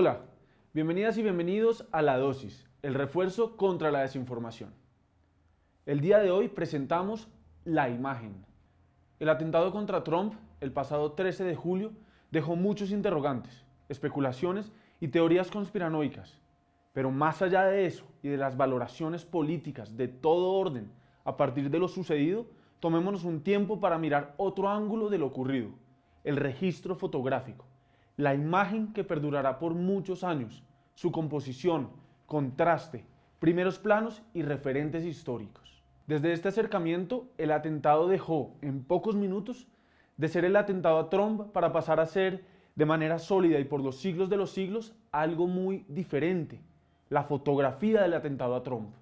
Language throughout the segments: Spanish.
Hola, bienvenidas y bienvenidos a La Dosis, el refuerzo contra la desinformación. El día de hoy presentamos La Imagen. El atentado contra Trump el pasado 13 de julio dejó muchos interrogantes, especulaciones y teorías conspiranoicas. Pero más allá de eso y de las valoraciones políticas de todo orden a partir de lo sucedido, tomémonos un tiempo para mirar otro ángulo de lo ocurrido, el registro fotográfico la imagen que perdurará por muchos años, su composición, contraste, primeros planos y referentes históricos. Desde este acercamiento, el atentado dejó, en pocos minutos, de ser el atentado a Trump para pasar a ser, de manera sólida y por los siglos de los siglos, algo muy diferente, la fotografía del atentado a Trump.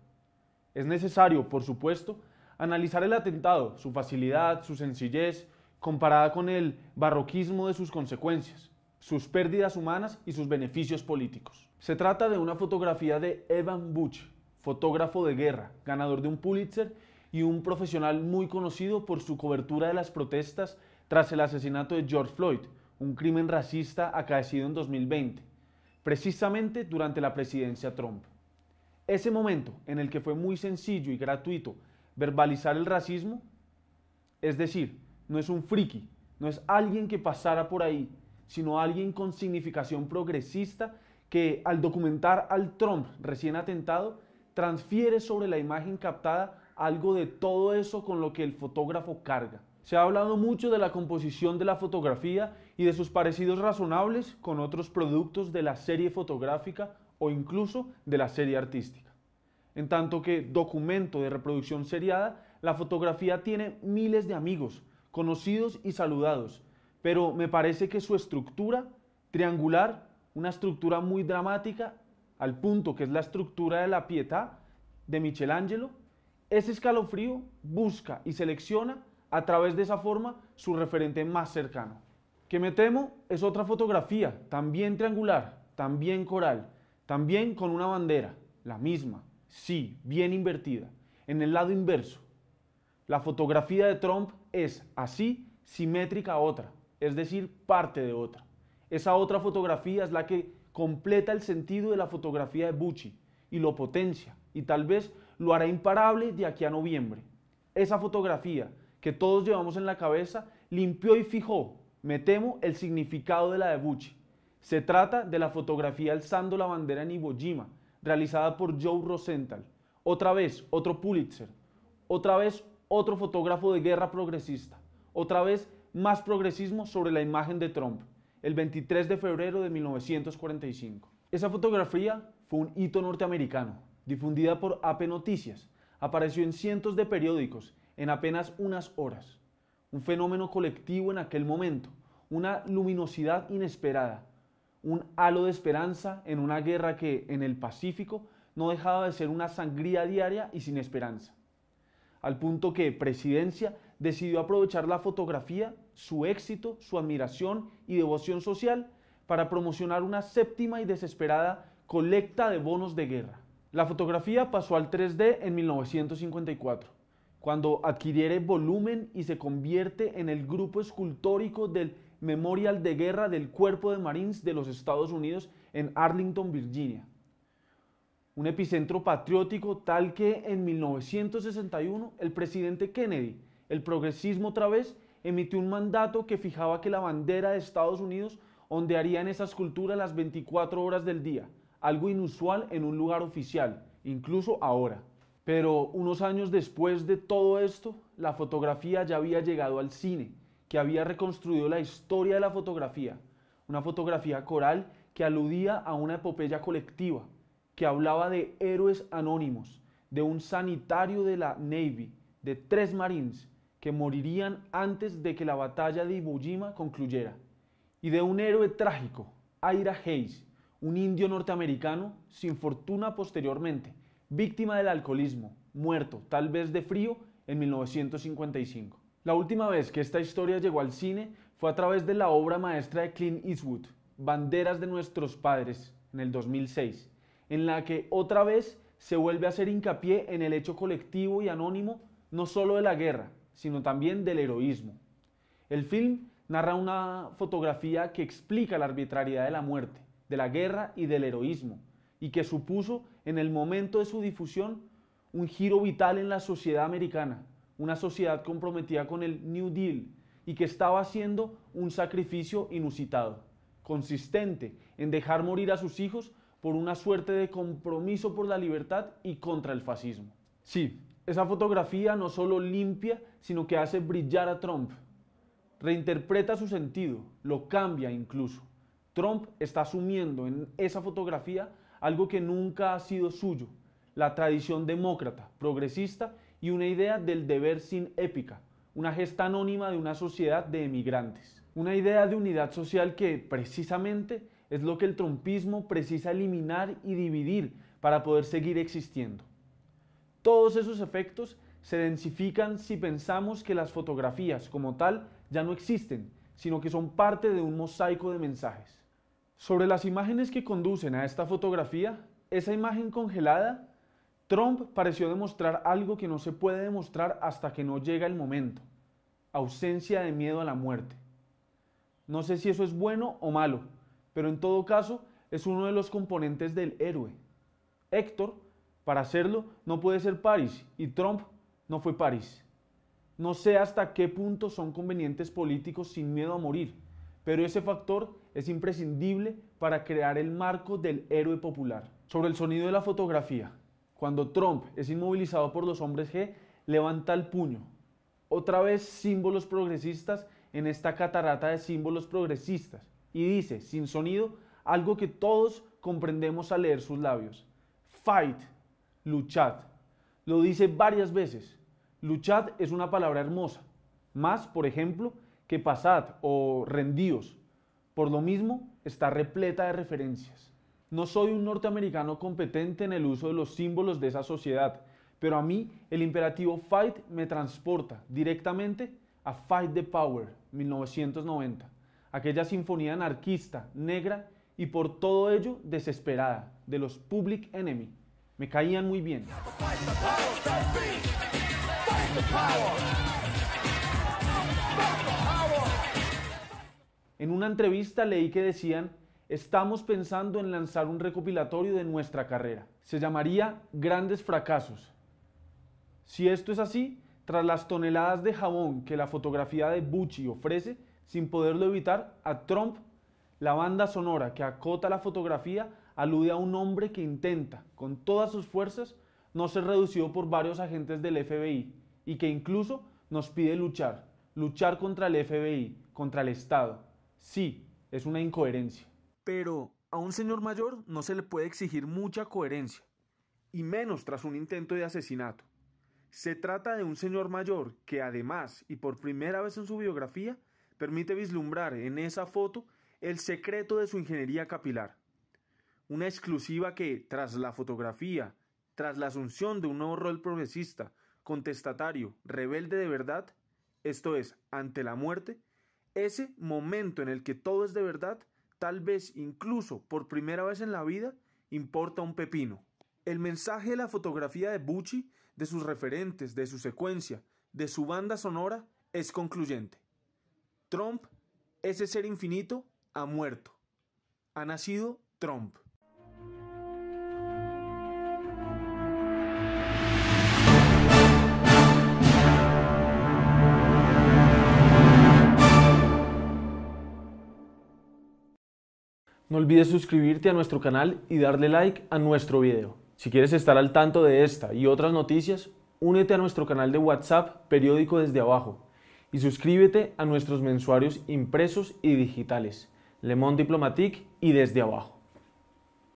Es necesario, por supuesto, analizar el atentado, su facilidad, su sencillez, comparada con el barroquismo de sus consecuencias sus pérdidas humanas y sus beneficios políticos. Se trata de una fotografía de Evan Butch, fotógrafo de guerra, ganador de un Pulitzer y un profesional muy conocido por su cobertura de las protestas tras el asesinato de George Floyd, un crimen racista acaecido en 2020, precisamente durante la presidencia Trump. Ese momento en el que fue muy sencillo y gratuito verbalizar el racismo, es decir, no es un friki, no es alguien que pasara por ahí sino alguien con significación progresista que al documentar al Trump recién atentado, transfiere sobre la imagen captada algo de todo eso con lo que el fotógrafo carga. Se ha hablado mucho de la composición de la fotografía y de sus parecidos razonables con otros productos de la serie fotográfica o incluso de la serie artística. En tanto que documento de reproducción seriada, la fotografía tiene miles de amigos, conocidos y saludados, pero me parece que su estructura triangular, una estructura muy dramática, al punto que es la estructura de la pietà de Michelangelo, ese escalofrío busca y selecciona a través de esa forma su referente más cercano. Que me temo es otra fotografía, también triangular, también coral, también con una bandera, la misma, sí, bien invertida, en el lado inverso. La fotografía de Trump es así simétrica a otra, es decir, parte de otra. Esa otra fotografía es la que completa el sentido de la fotografía de Bucci y lo potencia y tal vez lo hará imparable de aquí a noviembre. Esa fotografía que todos llevamos en la cabeza limpió y fijó, me temo, el significado de la de Bucci. Se trata de la fotografía alzando la bandera en Iwo Jima, realizada por Joe Rosenthal. Otra vez, otro Pulitzer. Otra vez, otro fotógrafo de guerra progresista. Otra vez, más progresismo sobre la imagen de Trump, el 23 de febrero de 1945. Esa fotografía fue un hito norteamericano, difundida por AP Noticias, apareció en cientos de periódicos en apenas unas horas. Un fenómeno colectivo en aquel momento, una luminosidad inesperada, un halo de esperanza en una guerra que, en el Pacífico, no dejaba de ser una sangría diaria y sin esperanza. Al punto que Presidencia decidió aprovechar la fotografía, su éxito, su admiración y devoción social para promocionar una séptima y desesperada colecta de bonos de guerra. La fotografía pasó al 3D en 1954, cuando adquiere volumen y se convierte en el grupo escultórico del Memorial de Guerra del Cuerpo de Marines de los Estados Unidos en Arlington, Virginia. Un epicentro patriótico tal que en 1961 el presidente Kennedy el progresismo otra vez emitió un mandato que fijaba que la bandera de Estados Unidos ondearía en esa escultura las 24 horas del día, algo inusual en un lugar oficial, incluso ahora. Pero unos años después de todo esto, la fotografía ya había llegado al cine, que había reconstruido la historia de la fotografía, una fotografía coral que aludía a una epopeya colectiva, que hablaba de héroes anónimos, de un sanitario de la Navy, de tres Marines, que morirían antes de que la batalla de Iwo concluyera, y de un héroe trágico, Ira Hayes, un indio norteamericano sin fortuna posteriormente, víctima del alcoholismo, muerto, tal vez de frío, en 1955. La última vez que esta historia llegó al cine fue a través de la obra maestra de Clint Eastwood, Banderas de nuestros padres, en el 2006, en la que otra vez se vuelve a hacer hincapié en el hecho colectivo y anónimo no solo de la guerra, sino también del heroísmo. El film narra una fotografía que explica la arbitrariedad de la muerte, de la guerra y del heroísmo, y que supuso, en el momento de su difusión, un giro vital en la sociedad americana, una sociedad comprometida con el New Deal y que estaba haciendo un sacrificio inusitado, consistente en dejar morir a sus hijos por una suerte de compromiso por la libertad y contra el fascismo. Sí, esa fotografía no solo limpia, sino que hace brillar a Trump. Reinterpreta su sentido, lo cambia incluso. Trump está asumiendo en esa fotografía algo que nunca ha sido suyo, la tradición demócrata, progresista y una idea del deber sin épica, una gesta anónima de una sociedad de emigrantes. Una idea de unidad social que, precisamente, es lo que el trumpismo precisa eliminar y dividir para poder seguir existiendo. Todos esos efectos se densifican si pensamos que las fotografías como tal ya no existen, sino que son parte de un mosaico de mensajes. Sobre las imágenes que conducen a esta fotografía, esa imagen congelada, Trump pareció demostrar algo que no se puede demostrar hasta que no llega el momento, ausencia de miedo a la muerte. No sé si eso es bueno o malo, pero en todo caso es uno de los componentes del héroe. Héctor para hacerlo no puede ser París y Trump no fue París. No sé hasta qué punto son convenientes políticos sin miedo a morir, pero ese factor es imprescindible para crear el marco del héroe popular. Sobre el sonido de la fotografía, cuando Trump es inmovilizado por los hombres G, levanta el puño. Otra vez símbolos progresistas en esta catarata de símbolos progresistas y dice, sin sonido, algo que todos comprendemos al leer sus labios. Fight luchad. Lo dice varias veces. Luchad es una palabra hermosa. Más, por ejemplo, que pasad o rendíos. Por lo mismo, está repleta de referencias. No soy un norteamericano competente en el uso de los símbolos de esa sociedad, pero a mí el imperativo fight me transporta directamente a Fight the Power 1990, aquella sinfonía anarquista, negra y por todo ello desesperada de los Public Enemy. Me caían muy bien. En una entrevista leí que decían, estamos pensando en lanzar un recopilatorio de nuestra carrera. Se llamaría Grandes Fracasos. Si esto es así, tras las toneladas de jabón que la fotografía de Bucci ofrece, sin poderlo evitar, a Trump, la banda sonora que acota la fotografía alude a un hombre que intenta, con todas sus fuerzas, no ser reducido por varios agentes del FBI y que incluso nos pide luchar, luchar contra el FBI, contra el Estado. Sí, es una incoherencia. Pero a un señor mayor no se le puede exigir mucha coherencia, y menos tras un intento de asesinato. Se trata de un señor mayor que además, y por primera vez en su biografía, permite vislumbrar en esa foto el secreto de su ingeniería capilar una exclusiva que, tras la fotografía, tras la asunción de un nuevo rol progresista, contestatario, rebelde de verdad, esto es, ante la muerte, ese momento en el que todo es de verdad, tal vez incluso por primera vez en la vida, importa un pepino. El mensaje de la fotografía de Bucci, de sus referentes, de su secuencia, de su banda sonora, es concluyente. Trump, ese ser infinito, ha muerto. Ha nacido Trump. No olvides suscribirte a nuestro canal y darle like a nuestro video. Si quieres estar al tanto de esta y otras noticias, únete a nuestro canal de WhatsApp Periódico desde abajo y suscríbete a nuestros mensuarios impresos y digitales, Le Monde Diplomatique y desde abajo.